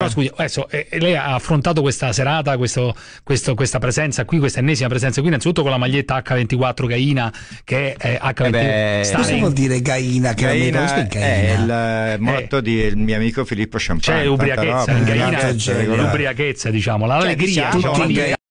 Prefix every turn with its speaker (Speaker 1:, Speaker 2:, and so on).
Speaker 1: Però eh. scusi, adesso eh, eh, lei ha affrontato questa serata, questo, questo, questa presenza qui, questa ennesima presenza qui, innanzitutto con la maglietta H24 Gaina, che è H24. Eh beh, Stalin. cosa vuol dire Gaina? Che Gaina, è, Gaina? è il
Speaker 2: eh, motto eh. del mio amico Filippo Champagne. C'è ubriachezza, Gaina,
Speaker 3: l'ubriachezza, diciamo, l'allegria. Cioè, diciamo,